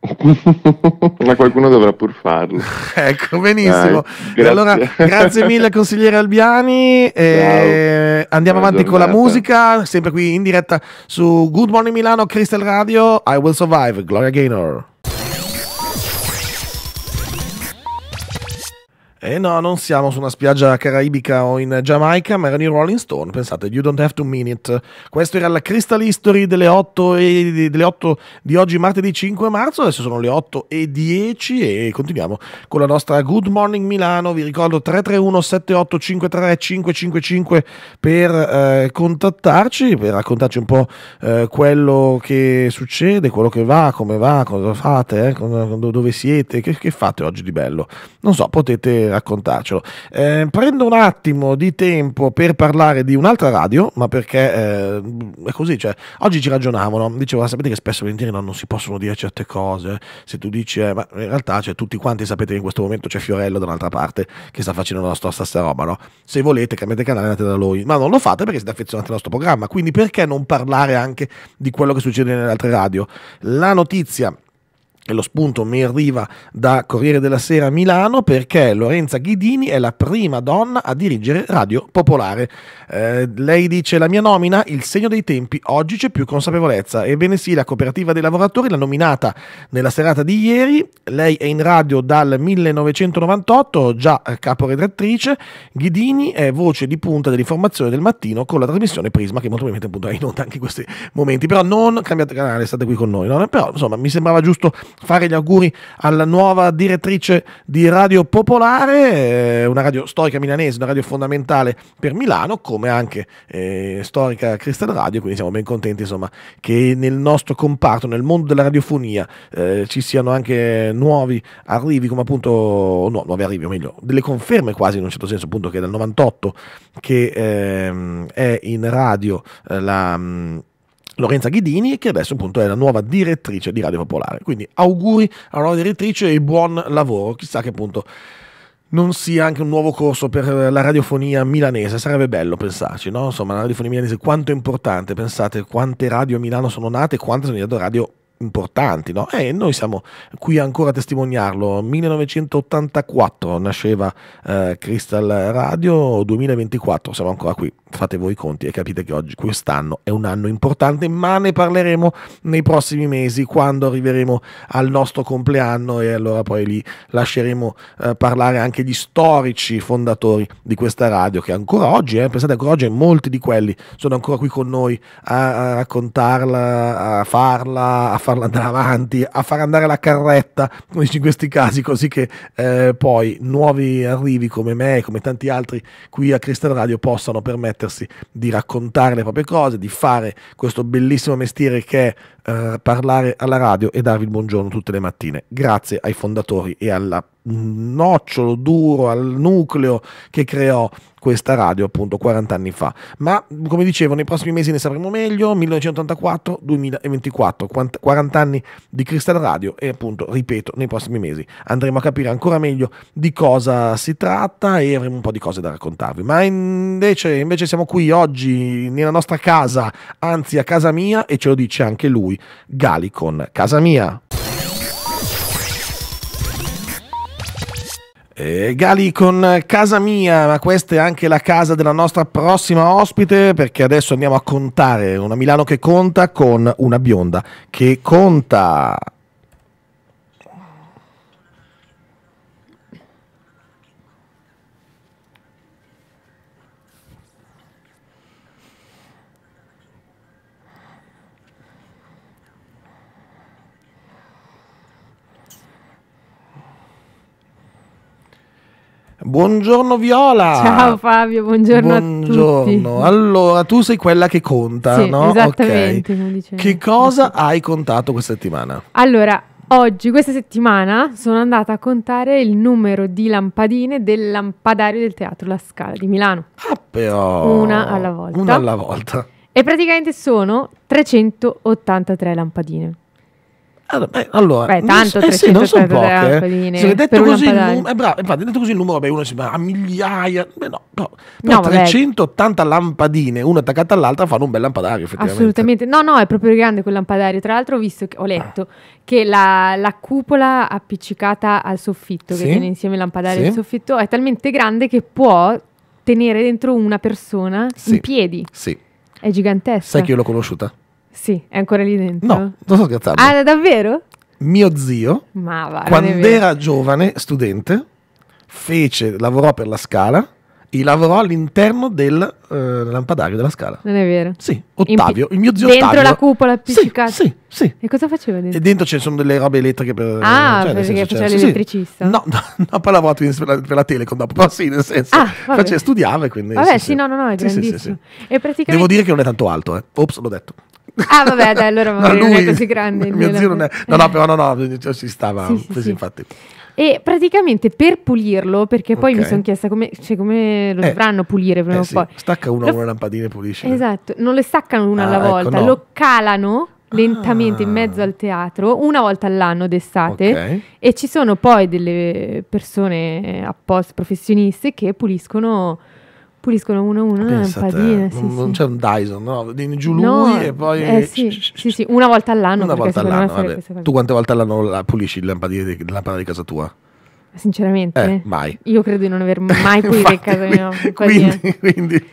Ma qualcuno dovrà pur farlo. ecco, benissimo. Dai, grazie. Allora, grazie mille consigliere Albiani. E andiamo avanti con la musica, sempre qui in diretta su Good Morning Milano, Crystal Radio, I Will Survive, Gloria Gaynor. Eh no, non siamo su una spiaggia caraibica o in Giamaica, ma erano i Rolling Stone, pensate, You Don't Have to Mean It. Questo era la Crystal History delle 8, e, delle 8 di oggi, martedì 5 marzo, adesso sono le 8 e 10 e continuiamo con la nostra Good Morning Milano, vi ricordo 331 7853 555 per eh, contattarci, per raccontarci un po' eh, quello che succede, quello che va, come va, cosa fate, eh, dove siete, che, che fate oggi di bello. Non so, potete raccontarcelo. Eh, prendo un attimo di tempo per parlare di un'altra radio, ma perché eh, è così, cioè, oggi ci ragionavano, dicevo, ah, sapete che spesso volentieri no, non si possono dire certe cose, se tu dici, eh, ma in realtà cioè, tutti quanti sapete che in questo momento c'è Fiorello da un'altra parte che sta facendo la sua stessa roba, no? Se volete cambiate canale andate da lui, ma non lo fate perché siete affezionati al nostro programma, quindi perché non parlare anche di quello che succede nelle altre radio? La notizia e lo spunto mi arriva da Corriere della Sera Milano perché Lorenza Ghidini è la prima donna a dirigere Radio Popolare. Eh, lei dice la mia nomina, il segno dei tempi, oggi c'è più consapevolezza. Ebbene sì, la cooperativa dei lavoratori l'ha nominata nella serata di ieri, lei è in radio dal 1998, già eh, caporedattrice, Ghidini è voce di punta dell'informazione del mattino con la trasmissione Prisma che molto probabilmente appunto è in onda anche in questi momenti, però non cambiate canale, state qui con noi, no? però insomma mi sembrava giusto fare gli auguri alla nuova direttrice di Radio Popolare, eh, una radio storica milanese, una radio fondamentale per Milano, come anche eh, storica Crystal Radio, quindi siamo ben contenti insomma, che nel nostro comparto, nel mondo della radiofonia, eh, ci siano anche nuovi arrivi, come appunto, no, nuovi arrivi, o meglio, delle conferme quasi in un certo senso, appunto che dal 98 che eh, è in radio eh, la... Mm, Lorenza Ghidini, che adesso appunto è la nuova direttrice di Radio Popolare. Quindi auguri alla nuova direttrice e buon lavoro. Chissà che appunto non sia anche un nuovo corso per la radiofonia milanese, sarebbe bello pensarci, no? Insomma, la radiofonia milanese quanto è importante, pensate quante radio a Milano sono nate e quante sono diventate radio importanti, no? E eh, noi siamo qui ancora a testimoniarlo. 1984 nasceva eh, Crystal Radio, 2024 siamo ancora qui. Fate voi i conti e capite che oggi, quest'anno, è un anno importante, ma ne parleremo nei prossimi mesi quando arriveremo al nostro compleanno e allora poi lì lasceremo eh, parlare anche gli storici fondatori di questa radio che ancora oggi, eh, pensate ancora oggi, molti di quelli sono ancora qui con noi a, a raccontarla, a farla, a farla andare avanti, a far andare la carretta, come dice in questi casi, così che eh, poi nuovi arrivi come me e come tanti altri qui a Crystal Radio possano permettersi di raccontare le proprie cose, di fare questo bellissimo mestiere che è eh, parlare alla radio e darvi il buongiorno tutte le mattine. Grazie ai fondatori e al nocciolo duro, al nucleo che creò questa radio appunto 40 anni fa. Ma come dicevo, nei prossimi mesi ne sapremo meglio. 1984-2024, 40 anni di Crystal Radio e appunto, ripeto, nei prossimi mesi andremo a capire ancora meglio di cosa si tratta e avremo un po' di cose da raccontarvi. Ma invece, invece siamo qui oggi nella nostra casa, anzi a casa mia e ce lo dice anche lui Gali con Casa Mia. E Gali con casa mia, ma questa è anche la casa della nostra prossima ospite perché adesso andiamo a contare una Milano che conta con una bionda che conta. Buongiorno Viola. Ciao Fabio, buongiorno, buongiorno. Allora, tu sei quella che conta, sì, no? Esattamente, okay. Che cosa hai contato questa settimana? Allora, Oggi, questa settimana, sono andata a contare il numero di lampadine del lampadario del Teatro La Scala di Milano. Ah, però! Una alla volta. Una alla volta. E praticamente sono 383 lampadine. Ah, allora, Beh, tanto eh sì, non sono poche. Eh. Se detto così, num- eh, bravo, infatti, detto così il numero, beh, uno si va a migliaia, beh, no, però, però no, 380 vabbè. lampadine, una attaccata all'altra, fanno un bel lampadario. Effettivamente. Assolutamente, no, no, è proprio grande quel lampadario. Tra l'altro, ho visto, ho letto che la, la cupola appiccicata al soffitto, sì? che tiene insieme il lampadario sì? e il soffitto, è talmente grande che può tenere dentro una persona sì. in piedi. Sì. È gigantesca. Sai che io l'ho conosciuta? Sì, è ancora lì dentro. No, non sto scherzando. Ah, davvero? Mio zio, va, quando era giovane, studente, fece, lavorò per la Scala e lavorò all'interno del eh, lampadario della Scala. Non è vero? Sì, Ottavio, il mio zio dentro Ottavio. la cupola appiccicata? Sì, sì, sì, E cosa faceva dentro? E dentro ci sono delle robe elettriche per... Ah, cioè, perché faceva cioè, l'elettricista? Sì. No, no, no, poi lavorato per, la, per la Telecom dopo, però sì, nel senso, ah, faceva, studiava e quindi... Vabbè, sì, sì, no, no, no, è sì, grandissimo. Sì, sì, sì. Praticamente... Devo dire che non è tanto alto, eh. Ops, l'ho detto. Ah, vabbè, dai, allora no, lui, non è così grande. Mio zio non è. No, no, però no, no, cioè, si stava. Sì, così, sì, infatti. E praticamente per pulirlo, perché poi okay. mi sono chiesta come, cioè come lo eh, dovranno pulire prima eh, o poi. Stacca uno lo, una lampadina e pulisce. Esatto, non le staccano una ah, alla ecco, volta, ecco, no. lo calano lentamente ah. in mezzo al teatro una volta all'anno d'estate okay. e ci sono poi delle persone apposta professioniste che puliscono puliscono uno a uno le lampadine. Sì, non, sì. c'è un Dyson, no? Vieni giù no, lui e poi... Eh, sì, sì, sì, una volta all'anno. Una volta all'anno, Tu quante volte all'anno pulisci le lampadine di, lampada di casa tua? Sinceramente? Eh, mai. Io credo di non aver mai pulito in casa mia. Quindi, quindi, quindi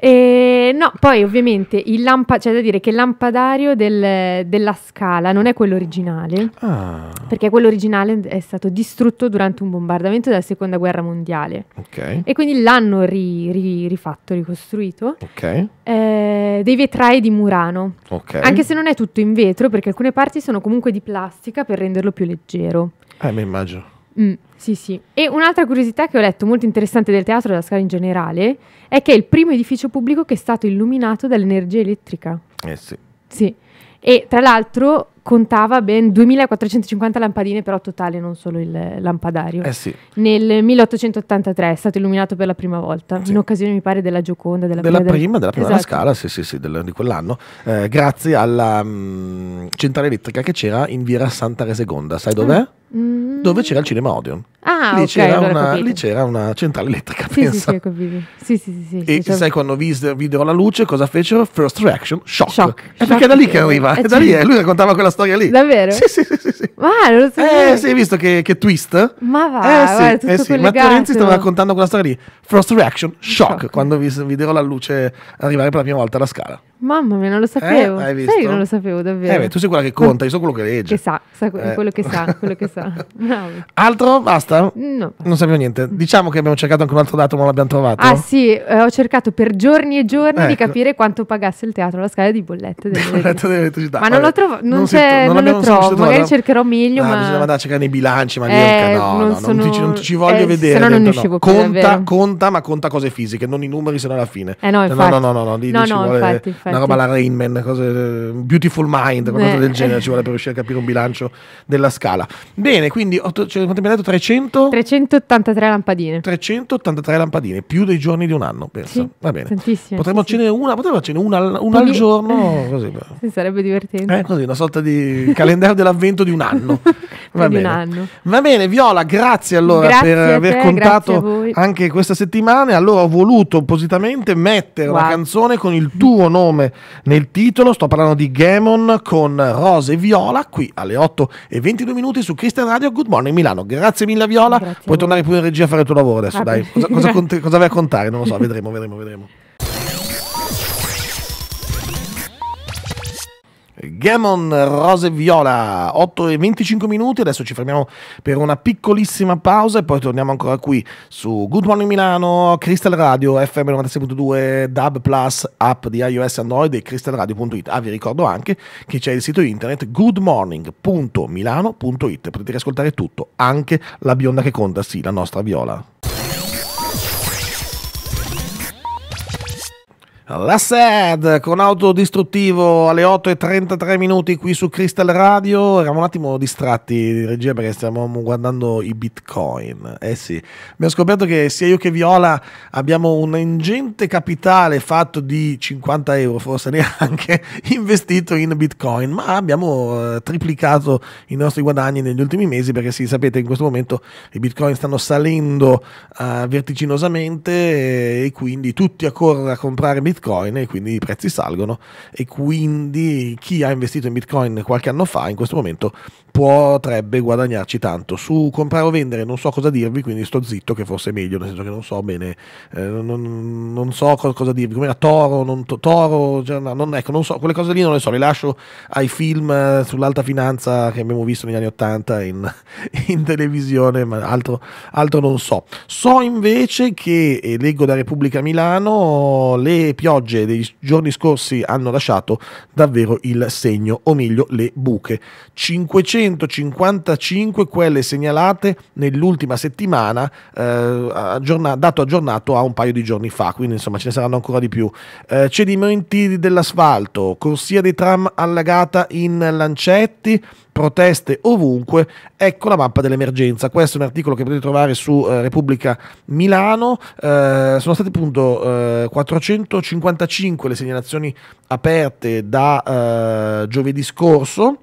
e no, poi ovviamente il lampa- c'è da dire che il lampadario del, della scala non è quello originale, ah. perché quello originale è stato distrutto durante un bombardamento della seconda guerra mondiale. Okay. E quindi l'hanno ri- ri- rifatto, ricostruito. Okay. Eh, dei vetrai di Murano. Okay. Anche se non è tutto in vetro, perché alcune parti sono comunque di plastica per renderlo più leggero. Eh, mi immagino. Mm, sì, sì. E un'altra curiosità che ho letto molto interessante del teatro della scala in generale è che è il primo edificio pubblico che è stato illuminato dall'energia elettrica. Eh sì. Sì. E tra l'altro contava ben 2450 lampadine, però totale, non solo il lampadario. Eh sì. Nel 1883 è stato illuminato per la prima volta, sì. in occasione mi pare della Gioconda, della, della prima, prima, della prima esatto. scala, sì, sì, sì, del, di quell'anno, eh, grazie alla mh, mm, centrale elettrica che c'era in Via Santa Resegonda, sai mm. dov'è? Mm. Dove c'era il cinema Odeon. Ah, lì, okay, c'era una, lì c'era una centrale elettrica. Sì, pensa. sì, sì, sì, sì, sì, E cioè... sai certo. quando videro la luce cosa fecero? First reaction, shock. shock. È eh, shock perché è da lì che arriva, è, eh, è da lì, eh, lui raccontava quella storia storia lì. Davvero? Sì, sì, sì. sì. Ma non lo so. Eh, sì, hai visto che, che, twist? Ma va, eh, sì, guarda, tutto eh, sì. Matteo Renzi stava raccontando quella storia lì. First reaction, shock, shock. quando videro la luce arrivare per la prima volta alla scala. Mamma mia, non lo eh, sapevo. Eh, hai visto? Sai, non lo sapevo davvero. Eh, beh, tu sei quella che conta, io so quello che legge. Che sa, sa eh. quello che sa, quello che sa. altro? Basta? No. Non sapevo niente. Diciamo che abbiamo cercato anche un altro dato, ma non l'abbiamo trovato. Ah sì, eh, ho cercato per giorni e giorni di ecco. capire quanto pagasse il teatro la scala di bollette dell'elettricità. ma non lo trovo, non, non, c'è, non, non lo trovo, magari cercherò meglio, no, ah, ma... Bisogna andare a cercare nei bilanci, ma eh, no, non, no, sono... non, ti, non ci voglio eh, vedere. Se no non ne uscivo più, Conta, conta, ma conta cose fisiche, non i numeri, se no alla fine. Eh cioè, no, infatti. No, no, no, no, no, no, infatti, infatti effetti. Una roba la Rain Man, cose, eh, Beautiful Mind, qualcosa Beh. del genere ci vuole per riuscire a capire un bilancio della scala. Bene, quindi otto, cioè, quanto mi hai detto? 300? 383 lampadine. 383 lampadine, più dei giorni di un anno, penso. Sì, Va bene. Tantissime. Potremmo sì. una, potremmo una, una al giorno, così. Sì, sarebbe divertente. Eh, così, una sorta di calendario dell'avvento di un anno. Va bene. Un anno. Va bene, Viola, grazie allora grazie per aver te, contato anche questa settimana. Allora ho voluto appositamente mettere wow. una canzone con il tuo nome nome nel titolo, sto parlando di Gamon con Rose e Viola qui alle 8 e 22 minuti su Christian Radio Good Morning Milano. Grazie mille Viola, Grazie puoi tornare pure in regia a fare il tuo lavoro adesso, ah, dai. Cosa, cosa, cosa vai a contare? Non lo so, vedremo, vedremo, vedremo. Gammon Rose Viola, 8 e 25 minuti, adesso ci fermiamo per una piccolissima pausa e poi torniamo ancora qui su Good Morning Milano, Crystal Radio, FM 96.2, DAB Plus, app di iOS Android e crystalradio.it. Ah, vi ricordo anche che c'è il sito internet goodmorning.milano.it, potete riascoltare tutto, anche la bionda che conta, sì, la nostra Viola. La SAD con autodistruttivo alle 8.33 minuti qui su Crystal Radio. Eravamo un attimo distratti di regia perché stavamo guardando i bitcoin. Eh sì, abbiamo scoperto che sia io che Viola abbiamo un ingente capitale fatto di 50 euro, forse neanche, investito in bitcoin. Ma abbiamo eh, triplicato i nostri guadagni negli ultimi mesi perché sì, sapete, in questo momento i bitcoin stanno salendo uh, vertiginosamente e quindi tutti a correre a comprare bitcoin Bitcoin e quindi i prezzi salgono e quindi chi ha investito in Bitcoin qualche anno fa in questo momento potrebbe guadagnarci tanto. Su comprare o vendere non so cosa dirvi, quindi sto zitto che forse è meglio, nel senso che non so bene, eh, non, non, so cosa dirvi, come era Toro, non, to, Toro, cioè, no, non, ecco, non so, quelle cose lì non le so, le lascio ai film eh, sull'alta finanza che abbiamo visto negli anni 80 in, in, televisione, ma altro, altro non so. So invece che, e leggo da Repubblica Milano, le piogge dei giorni scorsi hanno lasciato davvero il segno, o meglio le buche. 500 255 quelle segnalate nell'ultima settimana, eh, aggiorna- dato aggiornato a un paio di giorni fa, quindi insomma ce ne saranno ancora di più. Eh, cedimenti dell'asfalto, corsia dei tram allagata in Lancetti, proteste ovunque, ecco la mappa dell'emergenza. Questo è un articolo che potete trovare su eh, Repubblica Milano. Eh, sono state appunto eh, 455 le segnalazioni aperte da eh, giovedì scorso.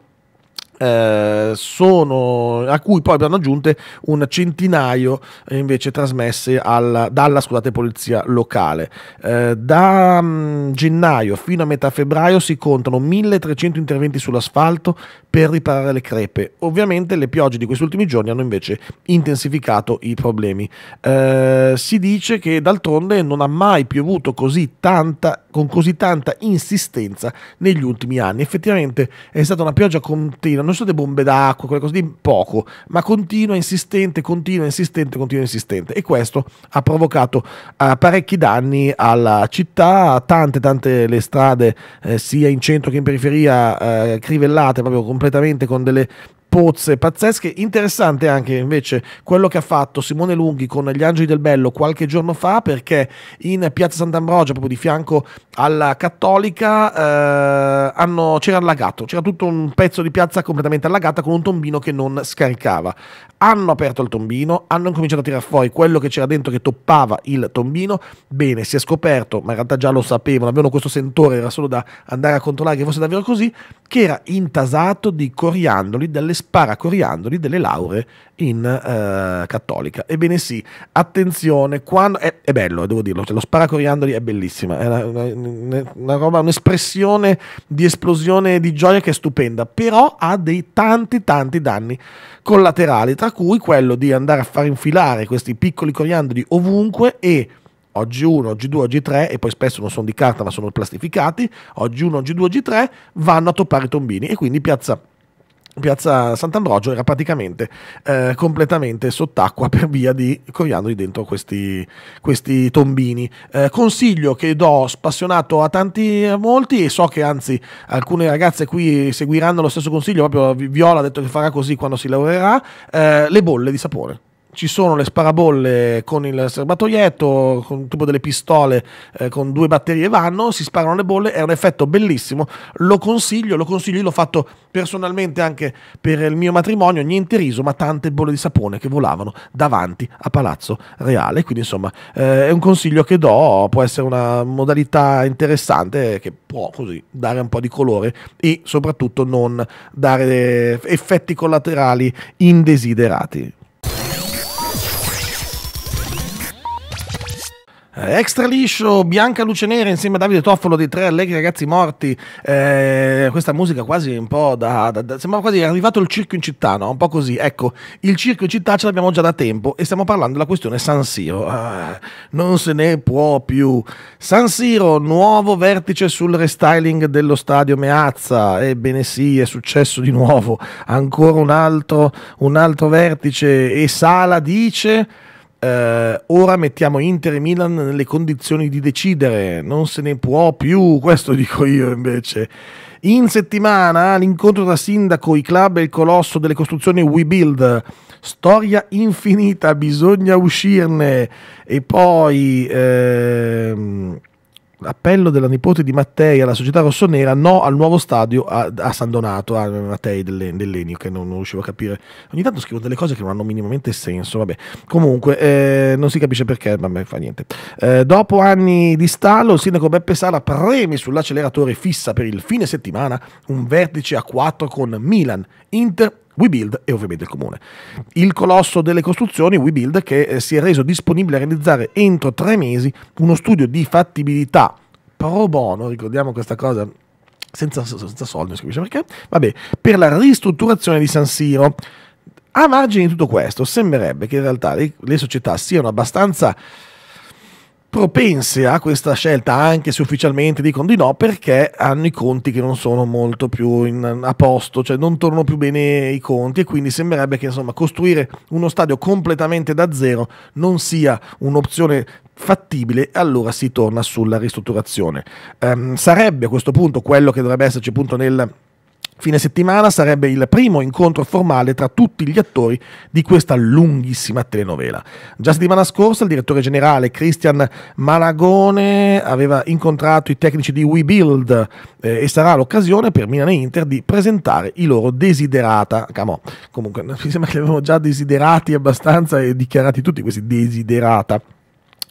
Eh, sono, a cui poi vanno aggiunte un centinaio eh, invece trasmesse alla, dalla scusate, polizia locale. Eh, da mh, mm, gennaio fino a metà febbraio si contano 1300 interventi sull'asfalto per riparare le crepe. Ovviamente le piogge di questi ultimi giorni hanno invece intensificato i problemi. Eh, si dice che d'altronde non ha mai piovuto così tanta, con così tanta insistenza negli ultimi anni. Effettivamente è stata una pioggia continua non sono delle bombe d'acqua, quelle cose di poco, ma continua, insistente, continua, insistente, continua, insistente. E questo ha provocato eh, parecchi danni alla città, tante, tante le strade, eh, sia in centro che in periferia, eh, crivellate proprio completamente con delle pozze pazzesche. Interessante anche invece quello che ha fatto Simone Lunghi con gli Angeli del Bello qualche giorno fa, perché in Piazza Sant'Ambrogio, proprio di fianco alla Cattolica, eh, hanno, c'era allagato, c'era tutto un pezzo di piazza completamente allagata con un tombino che non scaricava. Hanno aperto il tombino, hanno cominciato a tirar fuori quello che c'era dentro che toppava il tombino. Bene, si è scoperto, ma in realtà già lo sapevano, avevano questo sentore, era solo da andare a controllare che fosse davvero così, che era intasato di coriandoli delle spara coriandoli delle lauree in uh, cattolica. Ebbene sì, attenzione, quando, è, è, bello, eh, devo dirlo, cioè, lo spara coriandoli è bellissima, è una, una, una roba, un'espressione di esplosione di gioia che è stupenda, però ha dei tanti tanti danni collaterali, tra cui quello di andare a far infilare questi piccoli coriandoli ovunque e oggi 1, oggi 2, oggi 3 e poi spesso non sono di carta ma sono plastificati, oggi 1, oggi 2, oggi 3 vanno a toppare i tombini e quindi piazza Piazza Sant'Ambrogio era praticamente eh, completamente sott'acqua per via di coriandoli dentro questi, questi tombini. Eh, consiglio che do spassionato a tanti, a molti, e so che anzi alcune ragazze qui seguiranno lo stesso consiglio, proprio Viola ha detto che farà così quando si lavorerà, eh, le bolle di sapore ci sono le sparabolle con il serbatoietto, con tipo delle pistole eh, con due batterie vanno, si sparano le bolle, è un effetto bellissimo, lo consiglio, lo consiglio, io l'ho fatto personalmente anche per il mio matrimonio, niente riso, ma tante bolle di sapone che volavano davanti a Palazzo Reale, quindi insomma eh, è un consiglio che do, può essere una modalità interessante che può così dare un po' di colore e soprattutto non dare effetti collaterali indesiderati. Eh, extra liscio, bianca luce nera insieme a Davide Toffolo di Tre Allegri Ragazzi Morti. Eh, questa musica quasi un po' da, da, da Sembrava quasi arrivato il circo in città, no? Un po' così. Ecco, il circo in città ce l'abbiamo già da tempo e stiamo parlando della questione San Siro. Ah, non se ne può più. San Siro, nuovo vertice sul restyling dello stadio Meazza. Ebbene sì, è successo di nuovo. Ancora un altro, un altro vertice. E Sala dice eh, ora mettiamo Inter e Milan nelle condizioni di decidere, non se ne può più, questo dico io invece. In settimana l'incontro tra sindaco, i club e il colosso delle costruzioni We Build, Storia infinita, bisogna uscirne. E poi... Ehm, appello della nipote di Mattei alla società rossonera, no al nuovo stadio a, a San Donato, a Mattei dell'Enio, che non, non, riuscivo a capire. Ogni tanto scrivo delle cose che non hanno minimamente senso, vabbè. Comunque, eh, non si capisce perché, ma me fa niente. Eh, dopo anni di stallo, il sindaco Beppe Sala preme sull'acceleratore fissa per il fine settimana un vertice a 4 con Milan, Inter WeBuild e ovviamente il comune. Il colosso delle costruzioni, WeBuild, che eh, si è reso disponibile a realizzare entro tre mesi uno studio di fattibilità pro bono, ricordiamo questa cosa senza, senza soldi, non si capisce perché, vabbè, per la ristrutturazione di San Siro. A margine di tutto questo, sembrerebbe che in realtà le, le società siano abbastanza propense a questa scelta, anche se ufficialmente dicono di no, perché hanno i conti che non sono molto più in, a posto, cioè non tornano più bene i conti e quindi sembrerebbe che insomma, costruire uno stadio completamente da zero non sia un'opzione fattibile, allora si torna sulla ristrutturazione. Um, sarebbe a questo punto quello che dovrebbe esserci appunto nel Fine settimana sarebbe il primo incontro formale tra tutti gli attori di questa lunghissima telenovela. Già settimana scorsa il direttore generale Christian Malagone aveva incontrato i tecnici di WeBuild eh, e sarà l'occasione per Milan e Inter di presentare i loro desiderata. Camo, Comunque, mi sembra che li avevamo già desiderati abbastanza e dichiarati tutti questi desiderata.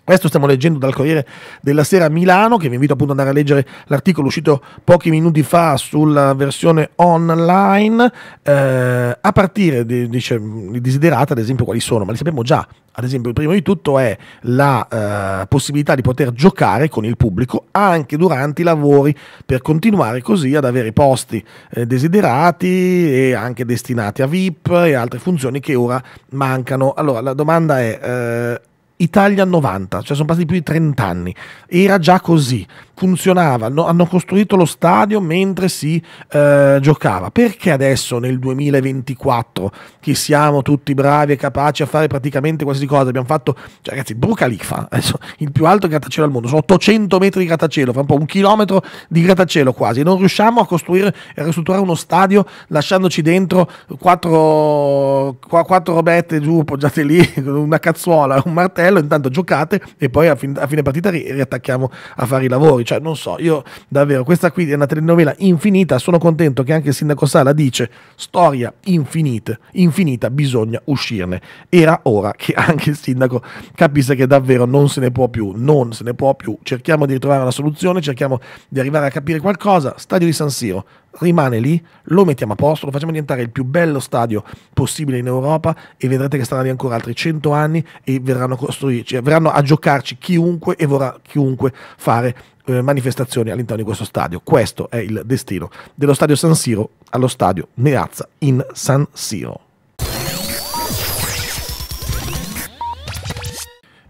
Questo stiamo leggendo dal Corriere della Sera Milano, che vi invito appunto ad andare a leggere l'articolo uscito pochi minuti fa sulla versione online, eh, a partire di, dice, desiderate ad esempio quali sono, ma li sappiamo già. Ad esempio, il primo di tutto è la eh, possibilità di poter giocare con il pubblico anche durante i lavori per continuare così ad avere i posti eh, desiderati e anche destinati a VIP e altre funzioni che ora mancano. Allora, la domanda è eh, Italia 90, cioè sono passati più di 30 anni, era già così, funzionava, no, hanno costruito lo stadio mentre si eh, giocava, perché adesso nel 2024 che siamo tutti bravi e capaci a fare praticamente qualsiasi cosa, abbiamo fatto, cioè ragazzi, Bruca Lifa, il più alto grattacielo al mondo, sono 800 metri di grattacielo, fa un po' un chilometro di grattacielo quasi, e non riusciamo a costruire e a ristrutturare uno stadio lasciandoci dentro quattro, quattro robette giù appoggiate lì, una cazzuola, un martello, bello, intanto giocate e poi a, fin, a fine partita ri, riattacchiamo a fare i lavori. Cioè, non so, io davvero, questa qui è una telenovela infinita, sono contento che anche il sindaco Sala dice storia infinita, infinita, bisogna uscirne. Era ora che anche il sindaco capisse che davvero non se ne può più, non se ne può più. Cerchiamo di ritrovare una soluzione, cerchiamo di arrivare a capire qualcosa. Stadio di San Siro, rimane lì, lo mettiamo a posto, lo facciamo diventare il più bello stadio possibile in Europa e vedrete che staranno lì ancora altri 100 anni e verranno, cioè, verranno a giocarci chiunque e vorrà chiunque fare eh, manifestazioni all'interno di questo stadio. Questo è il destino dello stadio San Siro allo stadio Neazza in San Siro.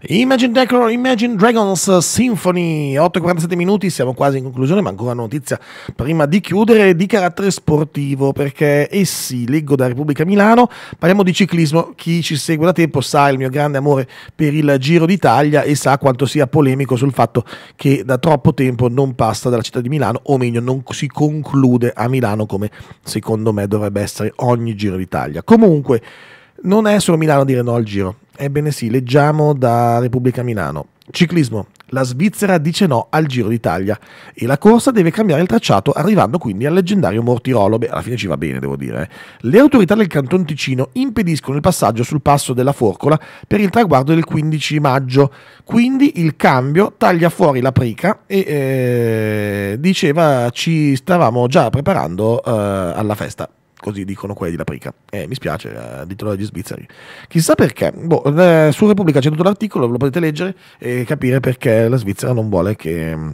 Imagine, Decor, Imagine Dragons eh, Symphony, 8.47 minuti, siamo quasi in conclusione, ma ancora una notizia prima di chiudere di carattere sportivo, perché essi, leggo da Repubblica Milano, parliamo di ciclismo, chi ci segue da tempo sa il mio grande amore per il Giro d'Italia e sa quanto sia polemico sul fatto che da troppo tempo non passa dalla città di Milano, o meglio non si conclude a Milano come secondo me dovrebbe essere ogni Giro d'Italia. Comunque non è solo Milano a dire no al Giro, Ebbene sì, leggiamo da Repubblica Milano. Ciclismo. La Svizzera dice no al Giro d'Italia e la corsa deve cambiare il tracciato arrivando quindi al leggendario Mortirolo. Beh, alla fine ci va bene, devo dire. Eh. Le autorità del Canton Ticino impediscono il passaggio sul passo della Forcola per il traguardo del 15 maggio. Quindi il cambio taglia fuori la prica e eh, diceva ci stavamo già preparando eh, alla festa così dicono quelli di Laprica. Eh, mi spiace, eh, ditelo agli svizzeri. Chissà perché. Boh, eh, su Repubblica c'è tutto l'articolo, lo potete leggere e capire perché la Svizzera non vuole che mm,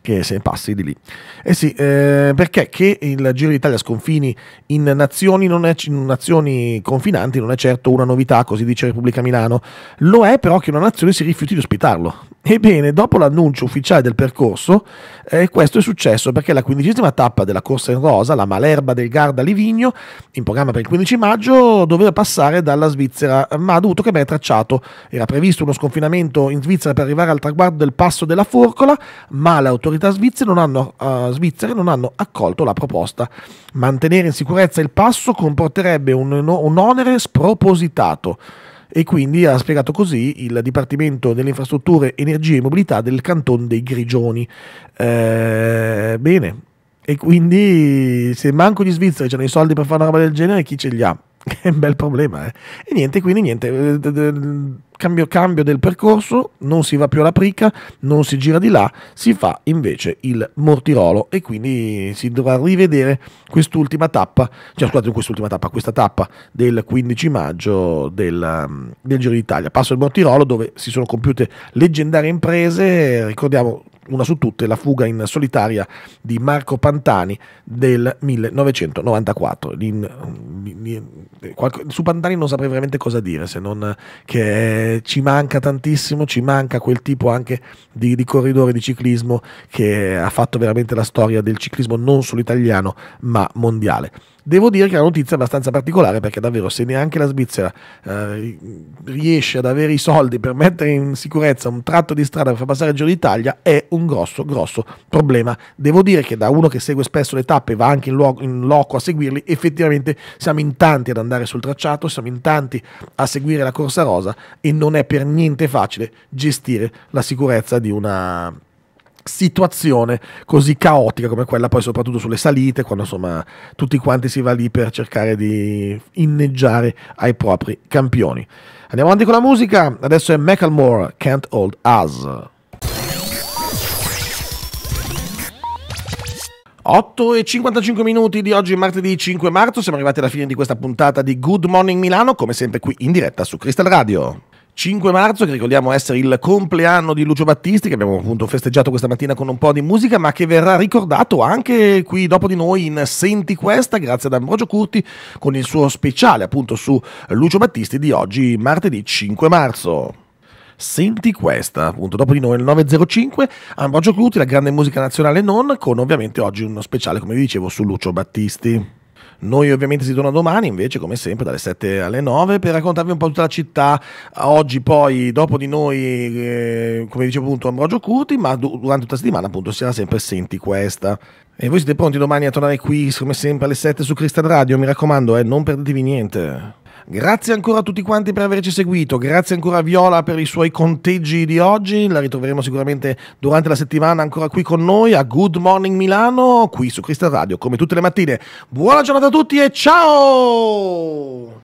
che se ne passi di lì. Eh sì, eh, perché che il Giro d'Italia sconfini in nazioni, è, in nazioni, confinanti non è certo una novità, così dice Repubblica Milano, lo è però che una nazione si rifiuti di ospitarlo. Ebbene, dopo l'annuncio ufficiale del percorso, eh, questo è successo perché la quindicesima tappa della corsa in rosa, la Malerba del Garda Livigno, in programma per il 15 maggio, doveva passare dalla Svizzera, ma ha dovuto cambiare tracciato. Era previsto uno sconfinamento in Svizzera per arrivare al traguardo del passo della Forcola, ma l'autorità autorità svizzere non hanno, uh, svizzere non hanno accolto la proposta. Mantenere in sicurezza il passo comporterebbe un, un onere spropositato e quindi ha spiegato così il Dipartimento delle Infrastrutture, Energie e Mobilità del Canton dei Grigioni. Eh, bene, e quindi se manco gli svizzeri hanno i soldi per fare una roba del genere, chi ce li ha? è un bel problema. Eh. E niente, quindi niente. Eh, cambio cambio del percorso, non si va più alla prica, non si gira di là, si fa invece il mortirolo e quindi si dovrà rivedere quest'ultima tappa, cioè scusate, quest'ultima tappa, questa tappa del 15 maggio del, mm, del Giro d'Italia. Passo al mortirolo dove si sono compiute leggendarie imprese, ricordiamo una su tutte, la fuga in solitaria di Marco Pantani del 1994. In, in, in, su Pantani non saprei veramente cosa dire se non che è ci manca tantissimo, ci manca quel tipo anche di, di, corridore di ciclismo che ha fatto veramente la storia del ciclismo non solo italiano ma mondiale. Devo dire che la notizia è abbastanza particolare perché davvero se neanche la Svizzera eh, riesce ad avere i soldi per mettere in sicurezza un tratto di strada per far passare il Giro d'Italia è un grosso, grosso problema. Devo dire che da uno che segue spesso le tappe e va anche in, luogo, in loco a seguirli, effettivamente siamo in tanti ad andare sul tracciato, siamo in tanti a seguire la corsa rosa e non è per niente facile gestire la sicurezza di una situazione così caotica come quella poi soprattutto sulle salite, quando insomma tutti quanti si va lì per cercare di inneggiare ai propri campioni. Andiamo avanti con la musica, adesso è Macklemore, Can't Hold Us. 8 e 55 minuti di oggi, martedì 5 marzo, siamo arrivati alla fine di questa puntata di Good Morning Milano, come sempre qui in diretta su Crystal Radio. 5 marzo, che ricordiamo essere il compleanno di Lucio Battisti, che abbiamo appunto festeggiato questa mattina con un po' di musica, ma che verrà ricordato anche qui dopo di noi in Senti Questa, grazie ad Ambrogio Curti, con il suo speciale appunto su Lucio Battisti di oggi, martedì 5 marzo. Senti questa, appunto, dopo di noi il 905, Ambrogio Curti, la grande musica nazionale non, con ovviamente oggi uno speciale, come vi dicevo, su Lucio Battisti. Noi ovviamente si torna domani, invece, come sempre, dalle 7 alle 9 per raccontarvi un po' tutta la città. Oggi, poi, dopo di noi, eh, come dicevo appunto, Ambrogio Curti, ma du- durante tutta la settimana, appunto, sarà sempre Senti questa. E voi siete pronti domani a tornare qui, come sempre, alle 7 su Cristal Radio? Mi raccomando, eh, non perdetevi niente. Grazie ancora a tutti quanti per averci seguito, grazie ancora a Viola per i suoi conteggi di oggi, la ritroveremo sicuramente durante la settimana ancora qui con noi a Good Morning Milano, qui su Crystal Radio, come tutte le mattine. Buona giornata a tutti e ciao!